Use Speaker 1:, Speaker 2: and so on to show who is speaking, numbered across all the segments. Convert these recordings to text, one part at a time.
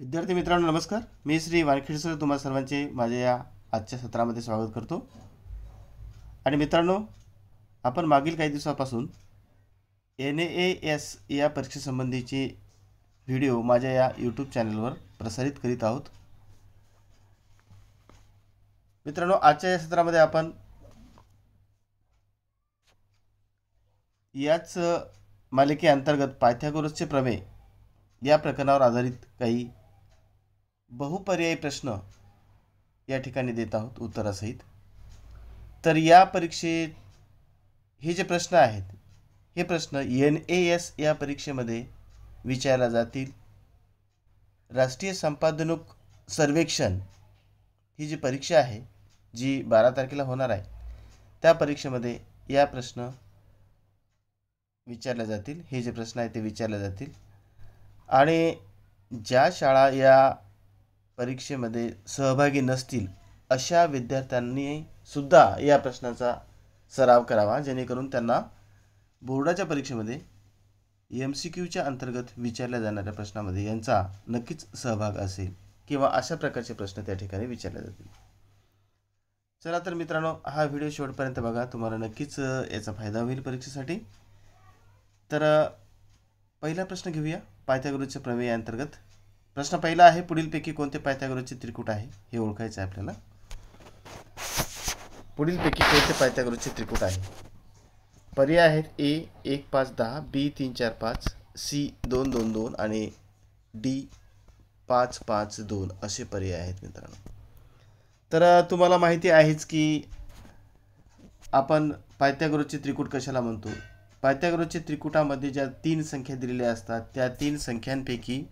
Speaker 1: विद्यार्थी मित्रांनो नमस्कार मी श्री वानखेडे सर तुम्हा सर्वांचे माझ्या या आजच्या सत्रामध्ये स्वागत करतो आणि मित्रांनो आपण मागील काही दिवसापासून एन ए एस या परीक्षेसंबंधीचे व्हिडिओ माझ्या या यूट्यूब चॅनलवर प्रसारित करीत आहोत मित्रांनो आजच्या या सत्रामध्ये आपण याच मालिकेअंतर्गत पायथ्यागोरसचे प्रमेय या प्रकरणावर आधारित काही बहुपर्यायी प्रश्न या ठिकाणी देत आहोत उत्तरासहित तर या परीक्षेत हे जे प्रश्न आहेत हे प्रश्न एन ए एस या परीक्षेमध्ये विचारला जातील राष्ट्रीय संपादनूक सर्वेक्षण ही जी परीक्षा आहे जी बारा तारखेला होणार आहे त्या परीक्षेमध्ये या प्रश्न विचारले जातील हे जे प्रश्न आहेत ते विचारले जातील आणि ज्या शाळा या परीक्षेमध्ये सहभागी नसतील अशा विद्यार्थ्यांनी सुद्धा या प्रश्नाचा सराव करावा जेणेकरून त्यांना बोर्डाच्या परीक्षेमध्ये एम सी क्यूच्या अंतर्गत विचारल्या जाणाऱ्या प्रश्नामध्ये यांचा नक्कीच सहभाग असेल किंवा अशा प्रकारचे प्रश्न त्या ठिकाणी विचारले जातील चला तर मित्रांनो हा व्हिडिओ शेवटपर्यंत बघा तुम्हाला नक्कीच याचा फायदा होईल परीक्षेसाठी तर पहिला प्रश्न घेऊया पायथ्यागुरूच्या प्रमेयाअंतर्गत प्रश्न पहिला आहे पुढीलपैकी कोणते पायथागोरचे त्रिकूट आहे हे ओळखायचं आहे आपल्याला पुढीलपैकी कोणते पायथागोरचे त्रिकूट आहे पर्याय आहेत ए एक पाच दहा बी तीन चार पाच सी दोन दोन दोन आणि डी पाच पाच दोन असे पर्याय आहेत मित्रांनो तर तुम्हाला माहिती आहेच की आपण पायथागोरचे त्रिकूट कशाला म्हणतो पायथागोरचे त्रिकुटामध्ये ज्या तीन संख्या दिलेल्या असतात त्या तीन संख्यांपैकी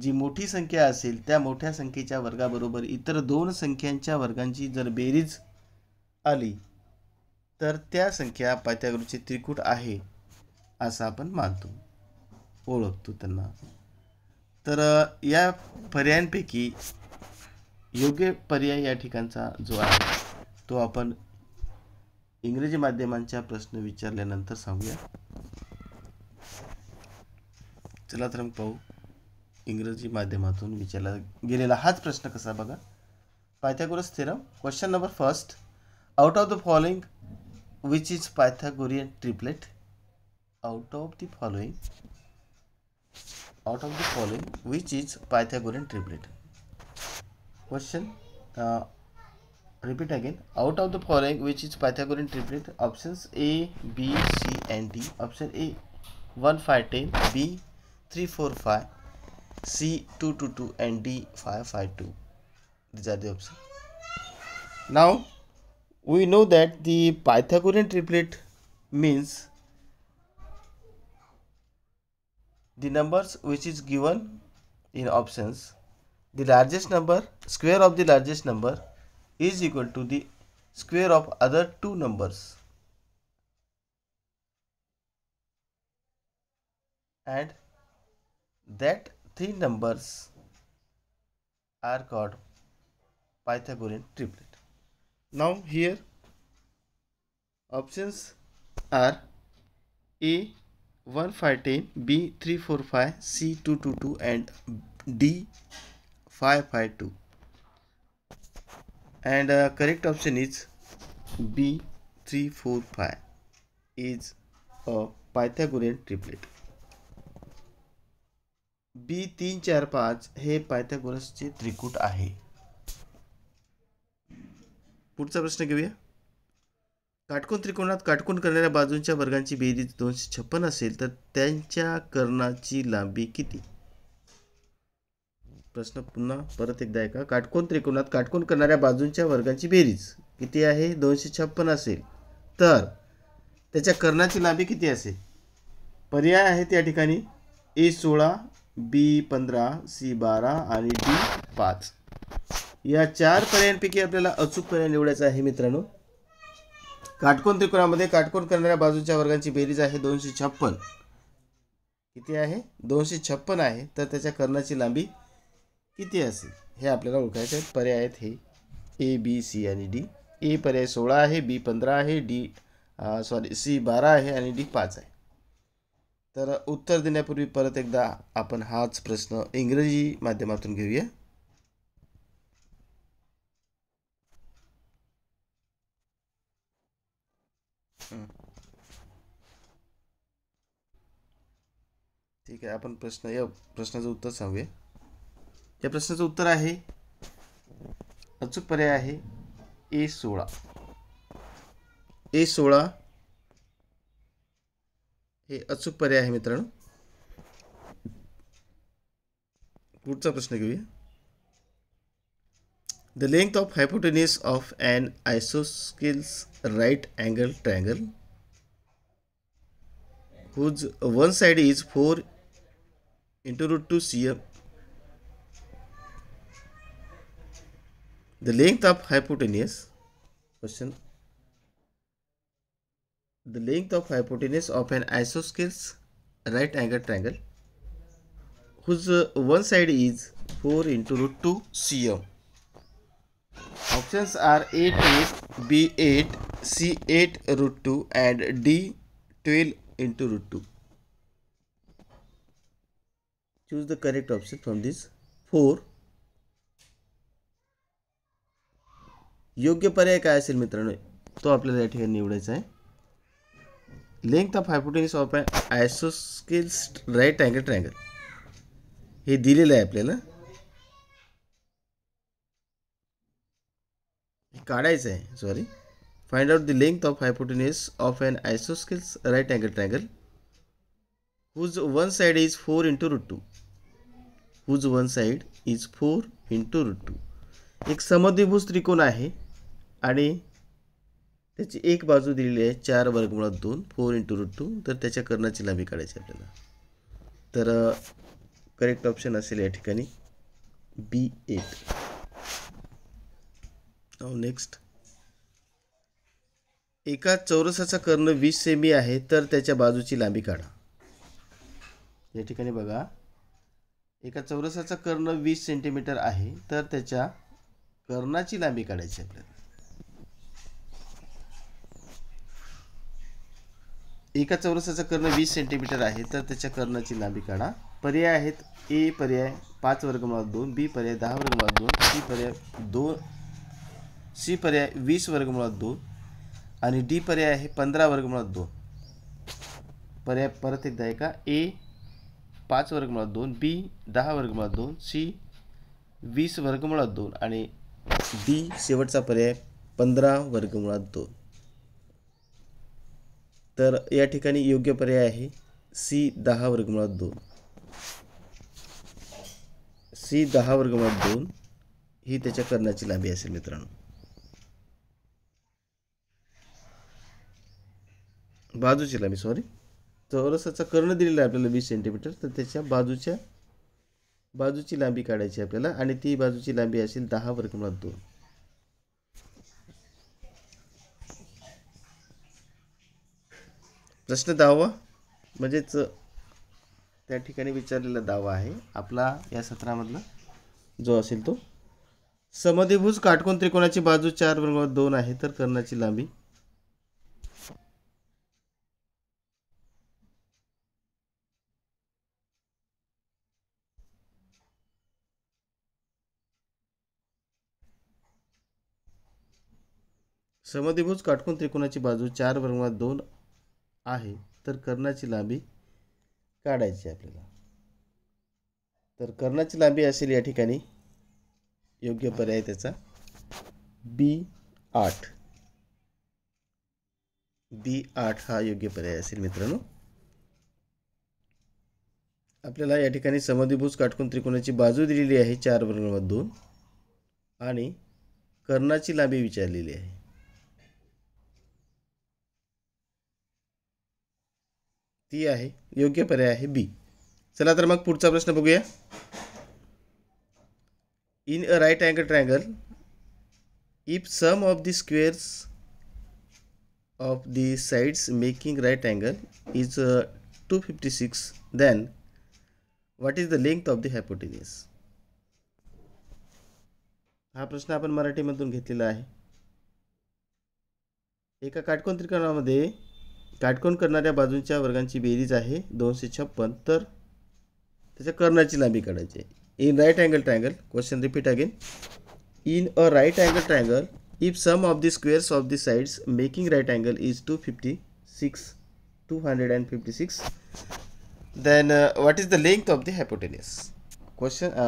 Speaker 1: जी मोठी संख्या असेल त्या मोठ्या संख्येच्या वर्गाबरोबर इतर दोन संख्यांच्या वर्गांची जर बेरीज आली तर त्या संख्या पायथागोरचे त्रिकूट आहे असं आपण मानतो ओळखतो त्यांना तर या पर्यायांपैकी योग्य पर्याय या ठिकाणचा जो आहे तो आपण इंग्रजी माध्यमांच्या प्रश्न विचारल्यानंतर सांगूया चला तर मग पाहू इंग्रजी माध्यमातून विचारला गेलेला हाच प्रश्न कसा बघा Pythagoras theorem question number first out of the following which is Pythagorean triplet out of the following out of the following which is Pythagorean triplet question repeat again out of the following which is Pythagorean triplet options A B C and D option A one five ten B three four five C222 and D552 these are the options now we know that the Pythagorean triplet means the numbers which is given in options the largest number square of the largest number is equal to the square of other two numbers and that three numbers are called Pythagorean triplet. Now here options are A 1 5 10 B 3 4 5 C 2 2 2 and D 5 5 2 and uh, correct option is B 3 4 5 is a Pythagorean triplet. B तीन चार पाच हे पायथागोरसचे त्रिकूट आहे पुढचा प्रश्न घेऊया काटकोण त्रिकोणात काटकोण करणाऱ्या बाजूंच्या वर्गांची बेरीज दोनशे छप्पन असेल तर त्यांच्या कर्णाची लांबी किती प्रश्न पुन्हा परत एकदा ऐका काटकोण त्रिकोणात काटकोण करणाऱ्या बाजूंच्या वर्गांची बेरीज किती आहे दोनशे छप्पन असेल तर त्याच्या कर्णाची लांबी किती असेल पर्याय आहेत या ठिकाणी ए सोळा बी पंधरा सी बारा आणि डी पाच या चार पर्यायांपैकी आपल्याला अचूक पर्याय निवडायचा आहे मित्रांनो काटकोण त्रिकोणामध्ये काटकोण करणाऱ्या बाजूच्या वर्गांची बेरीज आहे दोनशे छप्पन किती आहे दोनशे छप्पन आहे तर त्याच्या कर्णाची लांबी किती असेल हे आपल्याला ओळखायचे आहेत पर्याय आहेत हे ए बी सी आणि डी ए पर्याय सोळा आहे बी पंधरा आहे डी सॉरी सी बारा आहे आणि डी पाच आहे तर उत्तर देण्यापूर्वी परत एकदा आपण हाच प्रश्न इंग्रजी माध्यमातून घेऊया ठीक आहे आपण प्रश्न या प्रश्नाचं उत्तर सांगूया या प्रश्नाचं उत्तर आहे अचूक पर्याय आहे ए सोळा ए सोळा हे अचूक पर आहे मित्रांनो प्रश्न घेऊया the length of hypotenuse of and isosceles right angle triangle whose one side is four into root two C M the length of hypotenuse question the length of hypotenuse of an isosceles right angle triangle whose uh, one side is 4 into root 2 cm. Options are a b 8 c 8 root 2 and d 12 into root 2. Choose the correct option from this 4. योग्य पर्याय काय असेल मित्रांनो तो आपल्याला या ठिकाणी निवडायचा आहे length of hypotenuse of and isosceles right angle triangle हे दिलेलं आहे आपल्याला काढायचं आहे sorry find out the length of hypotenuse of and isosceles right angle triangle whose one side is four into root two whose one side is four into root two एक समद्विभुज त्रिकोण आहे आणि त्याची एक बाजू दिलेली आहे चार वर्गमुळात दोन फोर इंटू रूट टू तर त्याच्या कर्णाची लांबी काढायची आपल्याला तर करेक्ट ऑप्शन असेल या ठिकाणी बी एट नेक्स्ट एका चौरसाचा कर्ण वीस सेमी आहे तर त्याच्या बाजूची लांबी काढा या ठिकाणी बघा एका चौरसाचा कर्ण वीस सेंटीमीटर आहे तर त्याच्या कर्णाची लांबी काढायची आपल्याला एका चौरसाचा कर्ण वीस सेंटीमीटर आहे तर त्याच्या कर्णाची लांबी काढा पर्याय आहेत ए पर्याय पाच वर्गमुळात दोन बी पर्याय दहा वर्गमुळात दोन सी पर्याय दोन सी पर्याय वीस वर्गमुळात दोन आणि डी पर्याय आहे पंधरा वर्गमुळात दोन पर्याय परत एकदा आहे का ए पाच वर्गमुळात दोन बी दहा वर्गमुळात दोन सी वीस वर्गमुळात दोन आणि डी शेवटचा पर्याय पंधरा वर्गमुळात दोन तर या ठिकाणी योग्य पर्याय आहे सी दहा वर्गमुळात दोन सी दहा वर्गमुळात दोन ही त्याच्या कर्णाची लांबी असेल मित्रांनो बाजूची लांबी सॉरी चौरसाचा कर्ण दिलेला आहे आपल्याला वीस सेंटीमीटर तर त्याच्या बाजूच्या बाजूची लांबी काढायची आपल्याला आणि ती बाजूची लांबी असेल दहा वर्गमुळात दोन प्रश्न दहावा म्हणजेच त्या ठिकाणी विचारलेला दावा आहे आपला या सत्रामधला जो असेल तो समधिभूज काटकोण त्रिकोणाची बाजू चार बरोबर दोन आहे तर कर्णाची लांबी समधिभूज काटकोन त्रिकोणाची बाजू चार बरोबर दोन आहे तर कर्णाची लांबी काढायची आपल्याला तर कर्णाची लांबी असेल या ठिकाणी योग्य पर्याय त्याचा बी आठ बी आठ हा योग्य पर्याय असेल मित्रांनो आपल्याला या ठिकाणी समधिभूज काटकोन त्रिकोणाची बाजू दिलेली आहे चार वर्गामध्ये दोन आणि कर्णाची लांबी विचारलेली आहे ती आहे योग्य पर्याय आहे बी चला तर मग पुढचा प्रश्न बघूया in a right angle triangle if sum of the squares of the sides making right angle is two fifty six then what is the length of the hypotenuse हा प्रश्न आपण मराठीमधून घेतलेला आहे एका काटकोन त्रिकोणामध्ये काटकोन करणाऱ्या बाजूंच्या वर्गांची बेरीज आहे दोनशे छप्पन तर त्याच्या कर्णाची लांबी काढायची आहे in right angle triangle question repeat again in a right angle triangle if sum of the squares of the sides making right angle is two fifty six two hundred and fifty six then what is the length of the hypotenuse question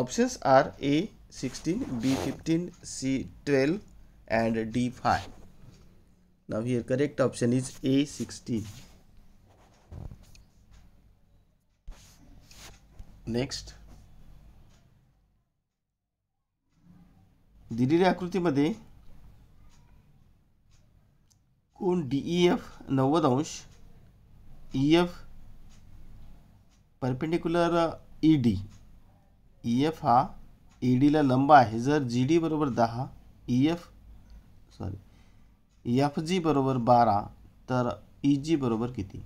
Speaker 1: options are A sixteen B fifteen C twelve and D five Now correct correct option is A16. Next दिलेल्या आकृतीमध्ये कोण E F e नव्वद अंश E F perpendicular E D E F हा E e डीला लंब आहे जर जी डी बरोबर दहा E F sorry F G बरोबर बारा तर ई e जी बरोबर किती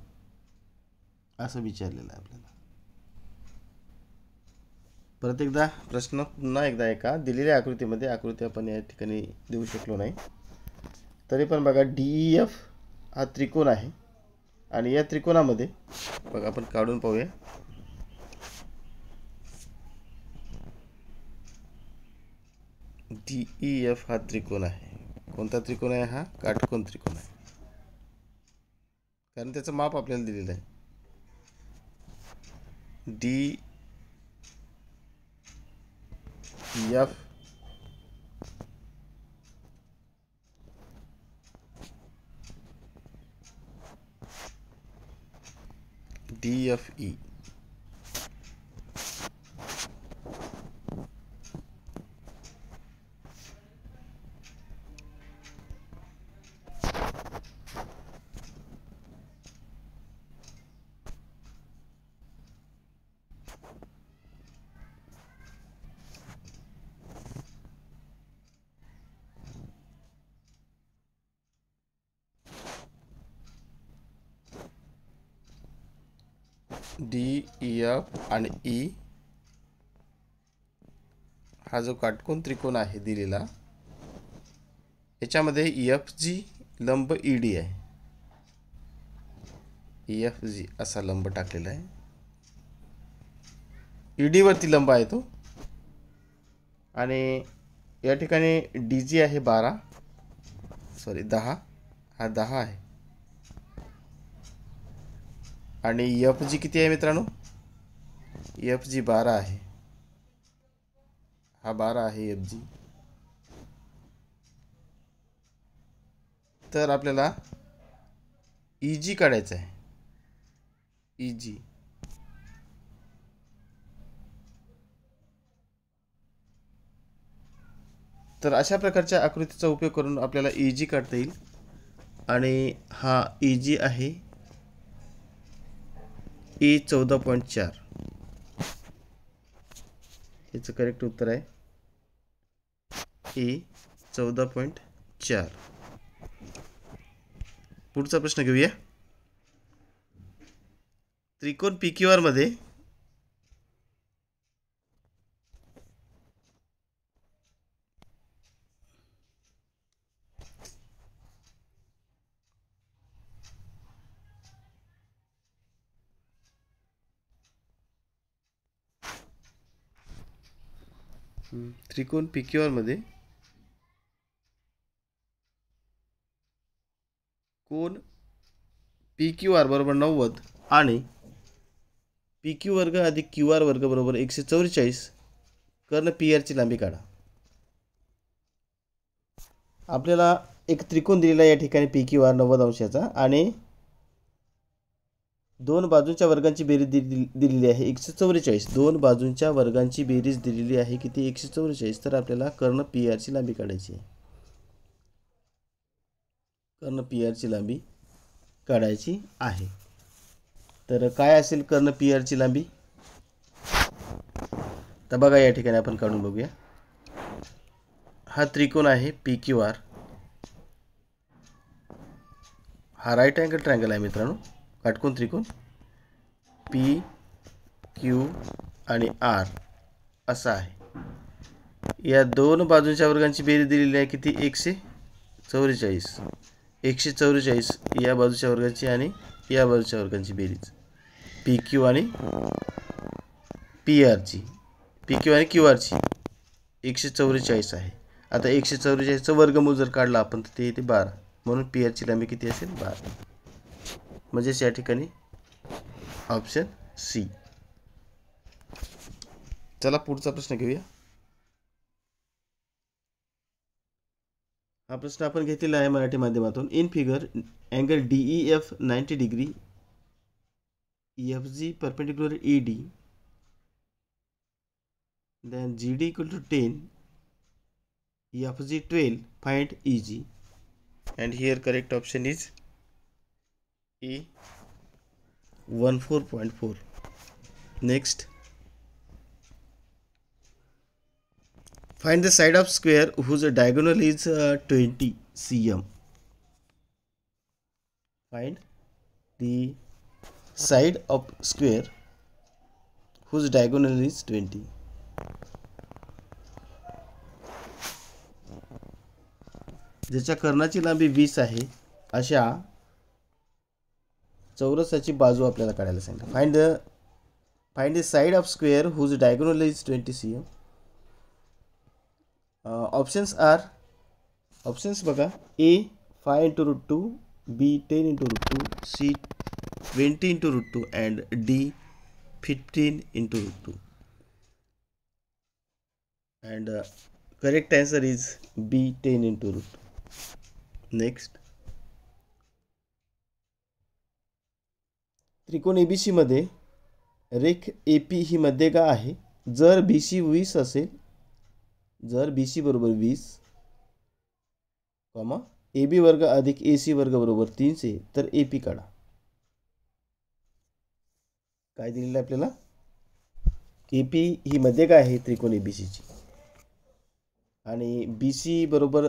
Speaker 1: असं विचारलेलं आहे आपल्याला परत एकदा प्रश्न पुन्हा एकदा एका दिलेल्या आकृतीमध्ये आकृती आपण या ठिकाणी देऊ शकलो नाही तरी पण बघा डी एफ e हा त्रिकोण आहे आणि या त्रिकोणामध्ये बघा आपण काढून पाहूया डीई एफ e हा त्रिकोण आहे कोणता त्रिकोण आहे हा काटकोण त्रिकोण आहे कारण त्याचं माप आपल्याला दिलेलं आहे D F D F E आणि ई हा जो काटकोन त्रिकोण आहे दिलेला याच्यामध्ये एफ जी लंब ई e डी आहे एफ जी असा लंब टाकलेला आहे ई e वरती लंब आहे तो आणि या ठिकाणी डी जी आहे बारा सॉरी दहा हा दहा आहे आणि एफ जी किती आहे मित्रांनो एफ जी बारा आहे हा बारा आहे एफ जी तर आपल्याला ई e जी काढायचं आहे ई e जी तर अशा प्रकारच्या आकृतीचा उपयोग करून आपल्याला ई e जी काढता येईल आणि हा ई जी आहे ए चौदा पॉईंट चार याचं करेक्ट उत्तर आहे ए चौदा पॉईंट चार पुढचा प्रश्न घेऊया त्रिकोण पी क्यू मध्ये त्रिकोण पी क्यू आरमध्ये कोण पी क्यू आर बरोबर नव्वद आणि पी क्यू वर्ग अधिक क्यू आर वर्ग बरोबर एकशे चौवेचाळीस कर्ण पी आरची लांबी काढा आपल्याला एक त्रिकोण दिलेला या ठिकाणी पी क्यू आर नव्वद अंशाचा आणि दोन बाजूंच्या वर्गांची बेरीज दिलेली आहे एकशे चौवेचाळीस दोन बाजूंच्या वर्गांची बेरीज दिलेली आहे किती एकशे चौवेचाळीस तर आपल्याला कर्ण पी आरची लांबी काढायची आहे कर्ण पी आरची लांबी काढायची आहे तर काय असेल कर्ण पी आरची लांबी तर बघा या ठिकाणी आपण काढून बघूया हा त्रिकोण आहे पी क्यू आर हा राईट अँगल ट्रँगल आहे मित्रांनो काटकोन त्रिकोण पी क्यू आणि आर असा आहे या दोन बाजूंच्या वर्गांची बेरीज दिलेली आहे किती एकशे चौवेचाळीस एकशे चौवेचाळीस या बाजूच्या वर्गाची आणि या बाजूच्या वर्गांची बेरीज पी क्यू आणि पी आरची पी क्यू आणि क्यू आरची एकशे चौवेचाळीस आहे आता एकशे चौवेचाळीसचं वर्गमूळ जर काढला आपण तर ते येते बारा म्हणून पी आरची लांबी किती असेल बारा म्हणजेच या ठिकाणी ऑप्शन सी चला पुढचा प्रश्न घेऊया हा प्रश्न आपण घेतलेला आहे मराठी माध्यमातून in figure angle D E F ninety degree F G perpendicular E D equal to ten F G twelve 12 E G and here correct option is E one four point four next find the side of square whose diagonal is uh, 20 cm find the side of square whose diagonal is 20 ज्याच्या कर्णाची लांबी वीस आहे अशा चौरसाची बाजू आपल्याला काढायला सांगा find the find the side of square whose diagonal is twenty C M options are options बघा A five into root two B ten into root two C twenty into root two and D fifteen into root two and correct answer is B ten into root two next त्रिकोण A बी सीमध्ये रेख A P ही मध्यगा आहे जर B C वीस असेल जर B C बरोबर वीस कॉमा ए बी वर्ग अधिक ए सी वर्ग बरोबर तीनशे तर ए पी काढा काय दिलेलं आहे आपल्याला ए पी ही मध्यगा आहे त्रिकोण ए बी सीची आणि बी सी बरोबर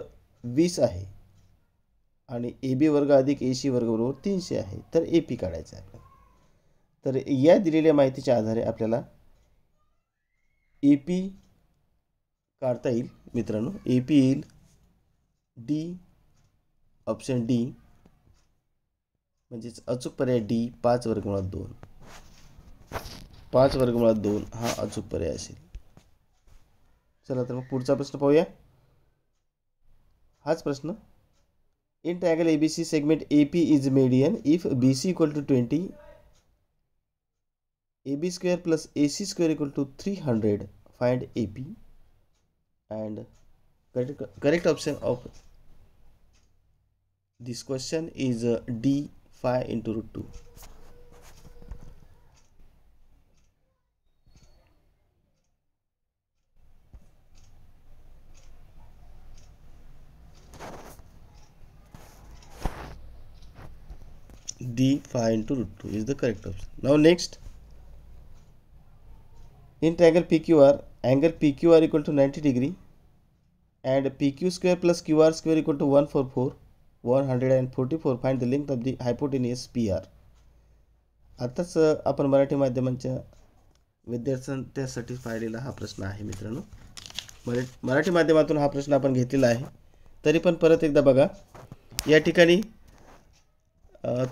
Speaker 1: वीस आहे आणि ए बी वर्ग अधिक ए सी वर्ग बरोबर तीनशे आहे तर ए पी काढायचं आहे तर या दिलेल्या माहितीच्या आधारे आपल्याला ए पी काढता येईल मित्रांनो ए पी येईल डी ऑप्शन डी म्हणजेच अचूक पर्याय डी पाच वर्गमुळात दोन पाच वर्गमुळात दोन हा अचूक पर्याय असेल चला तर मग पुढचा प्रश्न पाहूया हाच प्रश्न in triangle A B C segment A P is median if B C equal to twenty AB square plus AC square equal to 300 find AP and correct, correct option of this question is uh, D 5 into root 2 D 5 into root 2 is the correct option now next Hint angle PQR, angle PQR equal to 90 degree and PQ square plus QR square equal to 144, 144. Find the length of the hypotenuse PR. आताच आपण मराठी माध्यमांच्या विद्यार्थ्यांसाठी पाहिलेला हा प्रश्न आहे मित्रांनो मरा मराठी माध्यमातून हा प्रश्न आपण घेतलेला आहे तरी पण परत एकदा बघा या ठिकाणी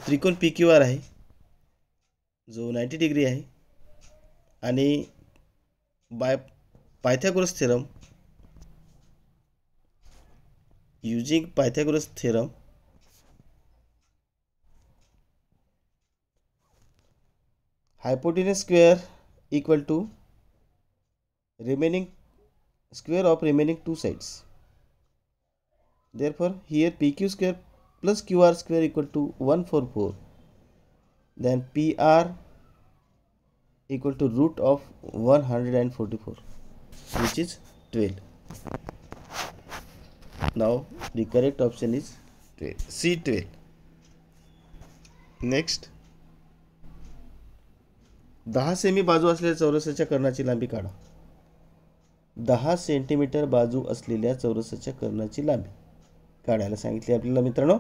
Speaker 1: त्रिकोण पी क्यू आर आहे जो नाईंटी डिग्री आहे आणि by Pythagoras theorem using Pythagoras theorem hypotenuse square equal to remaining square of remaining two sides therefore here pq square plus qr square equal to 144 then pr equal to root of 144 which is 12 now the correct option is 12 c12 next दहा सेमी बाजू असलेल्या चौरसाच्या कर्णाची लांबी काढा दहा centimetre बाजू असलेल्या चौरसाच्या कर्णाची लांबी काढायला सांगितली आपल्याला मित्रांनो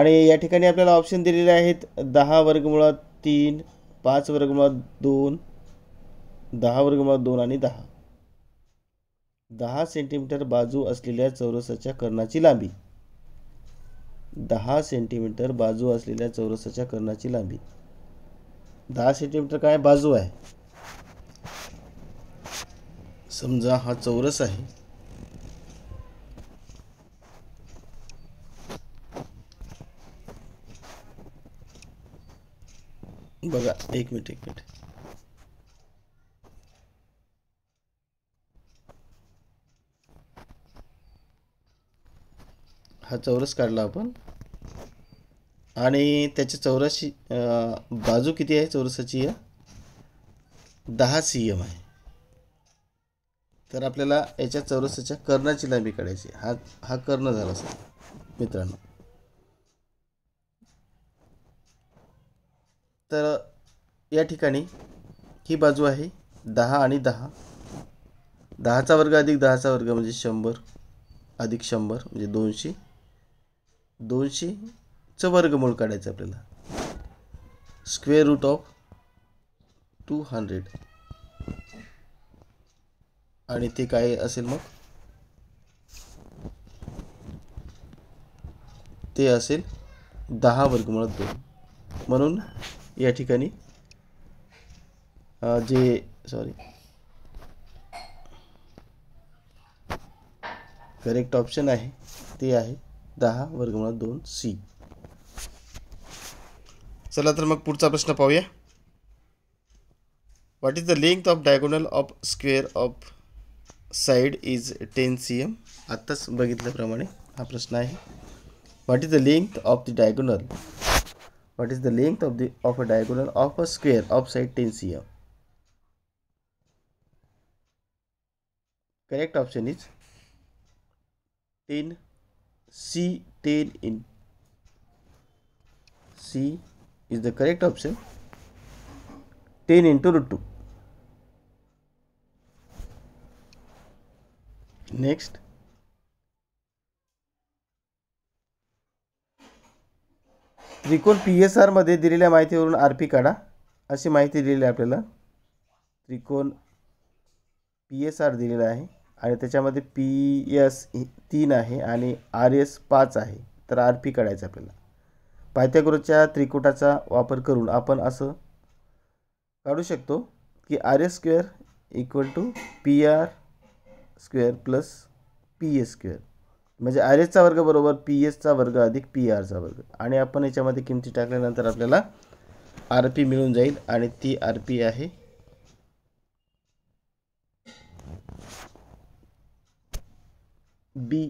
Speaker 1: आणि या ठिकाणी आपल्याला ऑप्शन दिलेले आहेत दहा वर्गमुळात तीन पाच वर्गमुळात दोन दहा वर्गमुळात दोन आणि दहा दहा सेंटीमीटर बाजू असलेल्या चौरसाच्या कर्णाची लांबी दहा सेंटीमीटर बाजू असलेल्या चौरसाच्या कर्णाची लांबी दहा सेंटीमीटर काय बाजू आहे समजा हा चौरस आहे बघा एक मिनिट एक मिनिट हा चौरस काढला आपण आणि त्याच्या चौरशी बाजू किती आहे चौरसाची या दहा सी एम आहे तर आपल्याला याच्या चौरसाच्या कर्णाची लांबी काढायची हा हा कर्ण झाला सर मित्रांनो तर या ठिकाणी ही बाजू आहे दहा आणि दहा दहाचा वर्ग अधिक दहाचा वर्ग म्हणजे शंभर अधिक शंभर म्हणजे दोनशे दोनशेचं वर्गमूळ काढायचं आपल्याला square root of two hundred आणि ते काय असेल मग ते असेल दहा वर्गमुळात दोन म्हणून या ठिकाणी जे सॉरी करेक्ट ऑप्शन आहे ते आहे दहा वर्गमुळात दोन सी चला तर मग पुढचा प्रश्न पाहूया what is the length of diagonal of square of side is ten C M आत्ताच बघितल्याप्रमाणे हा प्रश्न आहे what is the length of the diagonal what is the length of the of a diagonal of a square of side ten C M correct option is ten C 10 in C is the correct option 10 into root 2. Next त्रिकोण P S आरमध्ये दिलेल्या माहितीवरून R P काढा अशी माहिती दिलेली आहे आपल्याला त्रिकोण पी एस आर दिलेला आहे आणि त्याच्यामध्ये पी एस तीन आहे आणि आर एस पाच आहे तर आर पी काढायचं आपल्याला पायथ्याग्रोच्या त्रिकोटाचा वापर करून आपण असं काढू शकतो की R S square equal to P R square plus P S square म्हणजे आर एसचा वर्ग बरोबर पी एसचा वर्ग अधिक पी आरचा वर्ग आणि आपण याच्यामध्ये किमती टाकल्यानंतर आपल्याला आर पी मिळून जाईल आणि ती आर पी आहे बी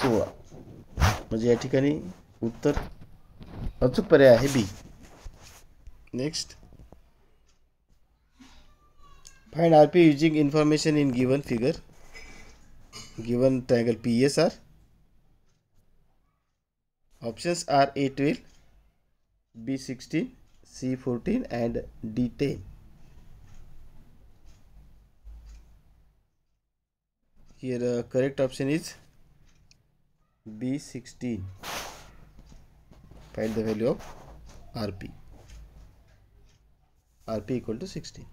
Speaker 1: सोळा म्हणजे उत्तर अचूक पर है B next find R P using information in given figure given triangle P S R options are A twelve B sixteen C fourteen and D ten here the uh, correct option is B16 find the value of RP RP equal to 16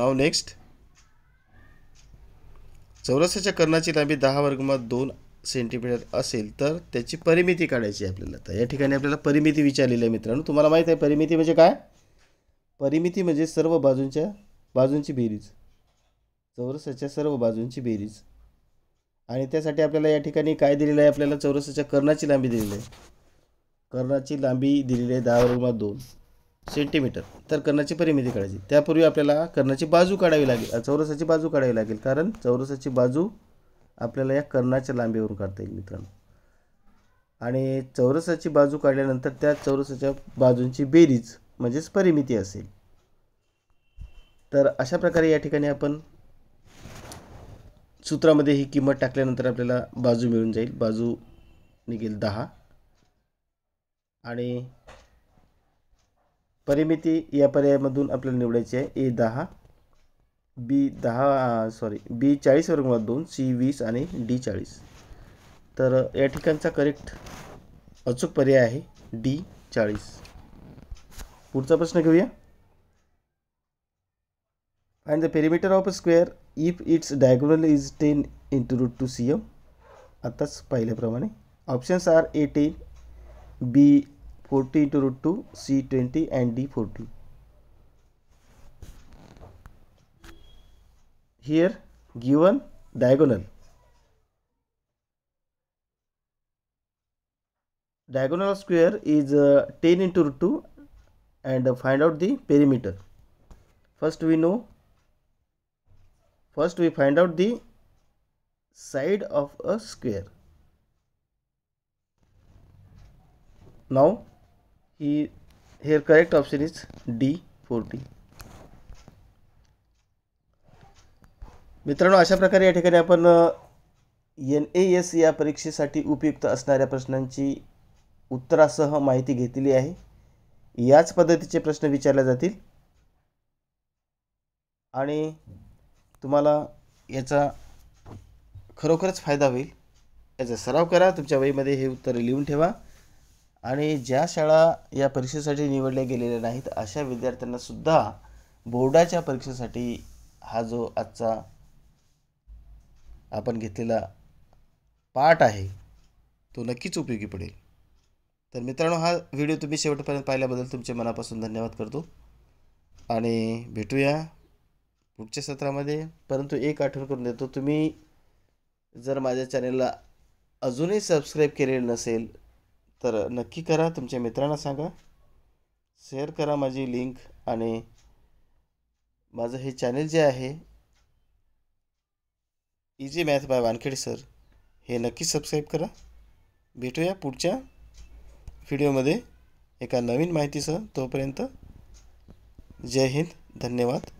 Speaker 1: now next चौरसाच्या कर्णाची लांबी दहा वर्गमा दोन centimetre असेल तर त्याची परिमिती काढायची आपल्याला तर या ठिकाणी आपल्याला परिमिती विचारलेली आहे मित्रांनो तुम्हाला माहीत आहे परिमिती म्हणजे काय परिमिती म्हणजे सर्व बाजूंच्या बाजूंची बेरीज चौरसाच्या सर्व बाजूंची बेरीज आणि त्यासाठी आपल्याला या ठिकाणी काय दिलेलं आहे आपल्याला चौरसाच्या कर्णाची लांबी दिलेली आहे कर्णाची लांबी दिलेली आहे दहा दोन सेंटीमीटर तर कर्णाची परिमिती काढायची त्यापूर्वी आपल्याला कर्णाची बाजू काढावी लागेल चौरसाची बाजू काढावी लागेल कारण चौरसाची बाजू आपल्याला या कर्णाच्या लांबीवरून काढता येईल मित्रांनो आणि चौरसाची बाजू काढल्यानंतर त्या चौरसाच्या बाजूंची बेरीज म्हणजेच परिमिती असेल तर अशा प्रकारे या ठिकाणी आपण सूत्रामध्ये ही किंमत टाकल्यानंतर आपल्याला बाजू मिळून जाईल बाजू निघेल दहा आणि परिमिती या पर्यायामधून आपल्याला निवडायची आहे ए दहा बी दहा सॉरी बी चाळीस वर्गमुळात दोन सी वीस आणि डी चाळीस तर या ठिकाणचा करेक्ट अचूक पर्याय आहे डी चाळीस पुढचा प्रश्न घेऊया and the perimeter of a square if its diagonal is 10 into root 2 cm that पाहिल्याप्रमाणे options Options are ten B forty into root two C twenty and D forty here given diagonal diagonal square is uh, 10 into root 2 and uh, find out the perimeter first we know first we find out the side of a square now he, here correct option is d 4d मित्रांनो अशा प्रकारे या ठिकाणी आपण N A S या परीक्षेसाठी उपयुक्त असणाऱ्या प्रश्नांची उत्तरासह माहिती घेतलेली आहे याच पद्धतीचे प्रश्न विचारले जातील आणि तुम्हाला याचा खरोखरच फायदा होईल याचा सराव करा तुमच्या वहीमध्ये हे उत्तर लिहून ठेवा आणि ज्या शाळा या परीक्षेसाठी निवडल्या गेलेल्या नाहीत अशा विद्यार्थ्यांनासुद्धा बोर्डाच्या परीक्षेसाठी हा जो आजचा आपण घेतलेला पाठ आहे तो नक्कीच उपयोगी पडेल तर मित्रांनो हा व्हिडिओ तुम्ही शेवटपर्यंत पाहिल्याबद्दल तुमचे मनापासून धन्यवाद करतो आणि भेटूया पुढच्या सत्रामध्ये परंतु एक आठवण करून देतो तुम्ही जर माझ्या चॅनेलला अजूनही सबस्क्राईब केलेलं नसेल तर नक्की करा तुमच्या मित्रांना सांगा शेअर करा माझी लिंक आणि माझं हे चॅनेल जे आहे easy math by Wankhede sir हे नक्की सबस्क्राईब करा भेटूया पुढच्या व्हिडिओमध्ये एका नवीन माहितीसह तोपर्यंत जय हिंद धन्यवाद